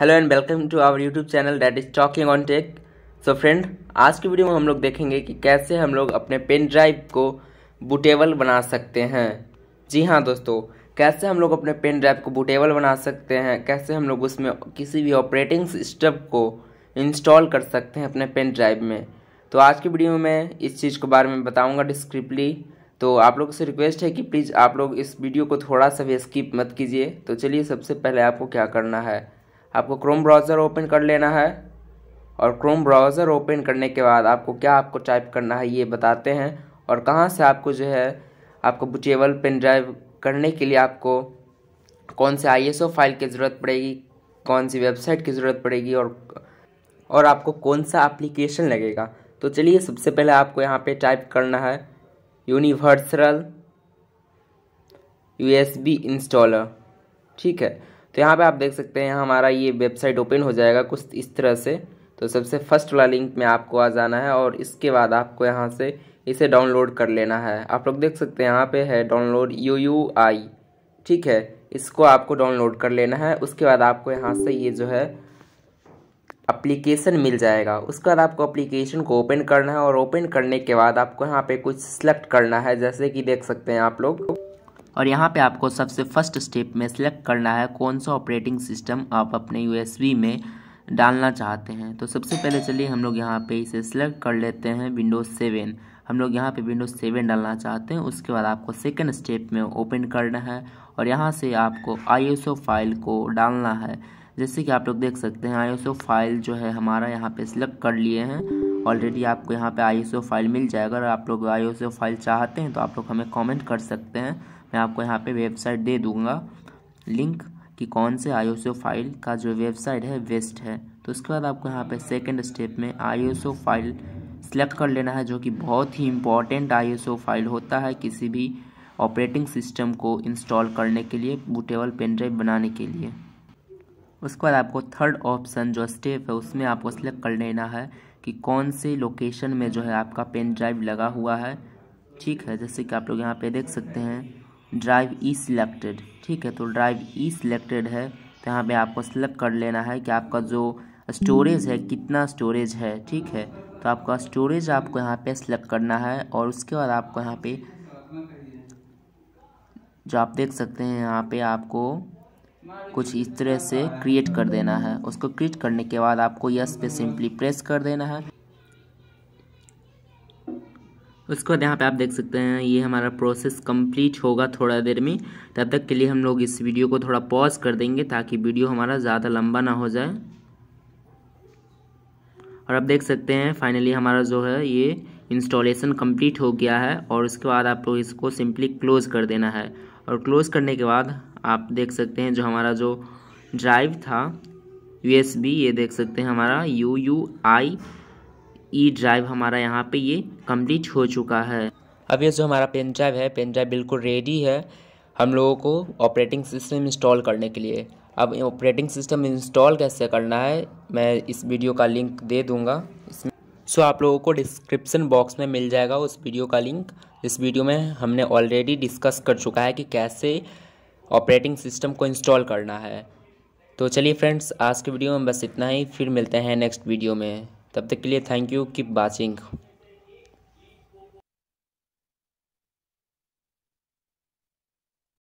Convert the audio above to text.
hello and welcome to our YouTube channel that is talking on tech so friend आज की video में हम लोग देखेंगे कि कैसे हम लोग अपने पेन ड्राइव को बुटेबल बना सकते हैं जी हाँ दोस्तों कैसे हम लोग अपने पेन ड्राइव को बुटेबल बना सकते हैं कैसे हम लोग उसमें किसी भी ऑपरेटिंग सिस्टम को इंस्टॉल कर सकते हैं अपने पेन ड्राइव में तो आज की वीडियो में मैं इस चीज़ के बारे में बताऊँगा डिस्क्रिप्टली तो आप लोग से रिक्वेस्ट है कि प्लीज़ आप लोग इस वीडियो को थोड़ा सा भी स्किप मत कीजिए तो चलिए सबसे पहले आपको क्या करना है आपको क्रोम ब्राउज़र ओपन कर लेना है और क्रोम ब्राउज़र ओपन करने के बाद आपको क्या आपको टाइप करना है ये बताते हैं और कहाँ से आपको जो है आपको बुचेबल पेन ड्राइव करने के लिए आपको कौन से आई फाइल की ज़रूरत पड़ेगी कौन सी वेबसाइट की ज़रूरत पड़ेगी और और आपको कौन सा एप्लीकेशन लगेगा तो चलिए सबसे पहले आपको यहाँ पे टाइप करना है यूनिवर्सल यूएसबी इंस्टॉलर ठीक है तो यहाँ पे आप देख सकते हैं हमारा ये वेबसाइट ओपन हो जाएगा कुछ इस तरह से तो सबसे फर्स्ट वाला लिंक में आपको आ जाना है और इसके बाद आपको यहाँ से इसे डाउनलोड कर लेना है आप लोग देख सकते हैं यहाँ पे है डाउनलोड यू यू आई ठीक है इसको आपको डाउनलोड कर लेना है उसके बाद आपको यहाँ से ये जो है अप्लीकेशन मिल जाएगा उसके बाद आपको अप्लीकेशन को ओपन करना है और ओपन करने के बाद आपको यहाँ पे कुछ सिलेक्ट करना है जैसे कि देख सकते हैं आप लोग और यहाँ पे आपको सबसे फर्स्ट स्टेप में सेलेक्ट करना है कौन सा ऑपरेटिंग सिस्टम आप अपने यू में डालना चाहते हैं तो सबसे पहले चलिए हम लोग यहाँ पे इसे सिलेक्ट कर लेते हैं विंडोज़ सेवन हम लोग यहाँ पे विंडोज़ सेवन डालना चाहते हैं उसके बाद आपको सेकेंड स्टेप में ओपन करना है और यहाँ से आपको आई फाइल को डालना है जैसे कि आप लोग देख सकते हैं आई फाइल जो है हमारा यहाँ पे सिलेक्ट कर लिए हैं ऑलरेडी आपको यहाँ पर आई फाइल मिल जाएगा अगर आप लोग आई फाइल चाहते हैं तो आप लोग हमें कॉमेंट कर सकते हैं मैं आपको यहाँ पे वेबसाइट दे दूँगा लिंक कि कौन से आई फाइल का जो वेबसाइट है वेस्ट है तो उसके बाद आपको यहाँ पे सेकंड स्टेप में आई फाइल सेलेक्ट कर लेना है जो कि बहुत ही इम्पॉर्टेंट आई फाइल होता है किसी भी ऑपरेटिंग सिस्टम को इंस्टॉल करने के लिए बूटेबल पेनड्राइव बनाने के लिए उसके बाद आपको थर्ड ऑप्शन जो स्टेप है उसमें आपको सेलेक्ट कर लेना है कि कौन से लोकेशन में जो है आपका पेन ड्राइव लगा हुआ है ठीक है जैसे कि आप लोग यहाँ पे देख सकते हैं ड्राइव ई सिलेक्टेड ठीक है तो ड्राइव ई सिलेक्टेड है तो यहाँ पे आपको सिलेक्ट कर लेना है कि आपका जो स्टोरेज है कितना स्टोरेज है ठीक है तो आपका स्टोरेज आपको यहाँ पे सेलेक्ट करना है और उसके बाद आपको यहाँ पे जो आप देख सकते हैं यहाँ पे आपको कुछ इस तरह से क्रिएट कर देना है उसको क्रिएट करने के बाद आपको यस पे सिंपली प्रेस कर देना है उसके बाद यहाँ पे आप देख सकते हैं ये हमारा प्रोसेस कंप्लीट होगा थोड़ा देर में तब तक के लिए हम लोग इस वीडियो को थोड़ा पॉज कर देंगे ताकि वीडियो हमारा ज़्यादा लंबा ना हो जाए और आप देख सकते हैं फाइनली हमारा जो है ये इंस्टॉलेशन कंप्लीट हो गया है और उसके बाद आप लोग इसको सिंपली क्लोज़ कर देना है और क्लोज़ करने के बाद आप देख सकते हैं जो हमारा जो ड्राइव था यू ये देख सकते हैं हमारा U U I E drive हमारा यहाँ पे ये कंप्लीट हो चुका है अब ये जो हमारा पेन ड्राइव है पेन ड्राइव बिल्कुल रेडी है हम लोगों को ऑपरेटिंग सिस्टम इंस्टॉल करने के लिए अब ऑपरेटिंग सिस्टम इंस्टॉल कैसे करना है मैं इस वीडियो का लिंक दे दूँगा इसमें सो आप लोगों को डिस्क्रिप्सन बॉक्स में मिल जाएगा उस वीडियो का लिंक इस वीडियो में हमने ऑलरेडी डिस्कस कर चुका है कि कैसे ऑपरेटिंग सिस्टम को इंस्टॉल करना है तो चलिए फ्रेंड्स आज के वीडियो में बस इतना ही फिर मिलते हैं नेक्स्ट वीडियो में तब तक के लिए थैंक यू कीप वाचिंग